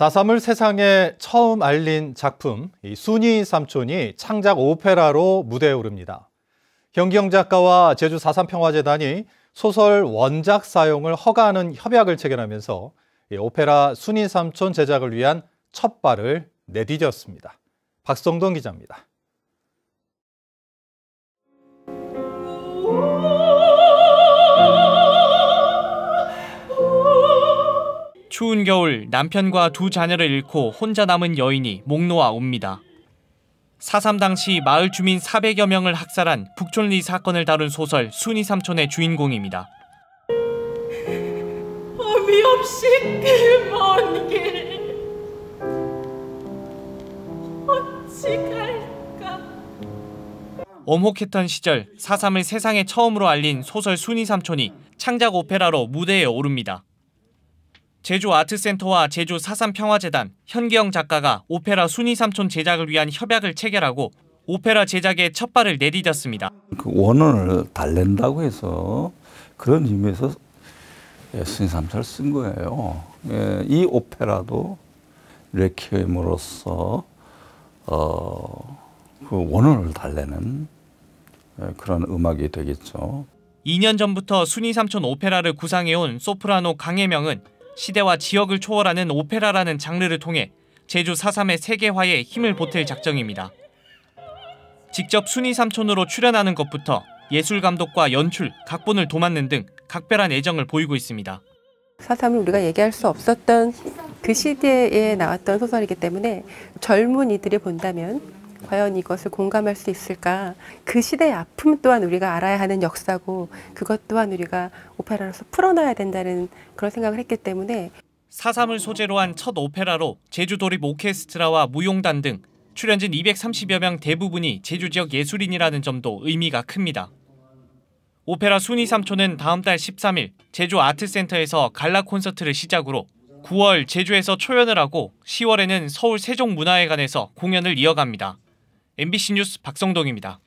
사삼을 세상에 처음 알린 작품 이 순이 삼촌이 창작 오페라로 무대에 오릅니다. 경기영 작가와 제주 사삼 평화재단이 소설 원작 사용을 허가하는 협약을 체결하면서 오페라 순이 삼촌 제작을 위한 첫 발을 내디뎠습니다. 박성동 기자입니다. 추운 겨울 남편과 두 자녀를 잃고 혼자 남은 여인이 목 놓아 옵니다. 4.3 당시 마을 주민 400여 명을 학살한 북촌리 사건을 다룬 소설 순이 삼촌의 주인공입니다. 범위 없이 그먼길 어찌 갈까 엄혹했던 시절 4.3을 세상에 처음으로 알린 소설 순이 삼촌이 창작 오페라로 무대에 오릅니다. 제주 아트센터와 제주 4.3 평화재단, 현기영 작가가 오페라 순이 삼촌 제작을 위한 협약을 체결하고 오페라 제작에 첫 발을 내디뎠습니다. 그 원을 달랜다고 해서 그런 의미에서 예, 순이 삼촌을 쓴 거예요. 예, 이 오페라도 레퀴엠으로써 어, 그 원을 달래는 예, 그런 음악이 되겠죠. 2년 전부터 순이 삼촌 오페라를 구상해온 소프라노 강혜명은 시대와 지역을 초월하는 오페라라는 장르를 통해 제주 4.3의 세계화에 힘을 보탤 작정입니다. 직접 순이 삼촌으로 출연하는 것부터 예술 감독과 연출, 각본을 도맡는 등 각별한 애정을 보이고 있습니다. 4.3은 우리가 얘기할 수 없었던 그 시대에 나왔던 소설이기 때문에 젊은이들이 본다면 과연 이것을 공감할 수 있을까? 그 시대의 아픔 또한 우리가 알아야 하는 역사고 그것 또한 우리가 오페라로서 풀어놔야 된다는 그런 생각을 했기 때문에 사삼을 소재로 한 첫 오페라로 제주도립 오케스트라와 무용단 등 출연진 230여 명 대부분이 제주 지역 예술인이라는 점도 의미가 큽니다. 오페라 순이 삼촌은 다음 달 13일 제주 아트센터에서 갈라 콘서트를 시작으로 9월 제주에서 초연을 하고 10월에는 서울 세종문화회관에서 공연을 이어갑니다. MBC 뉴스 박성동입니다.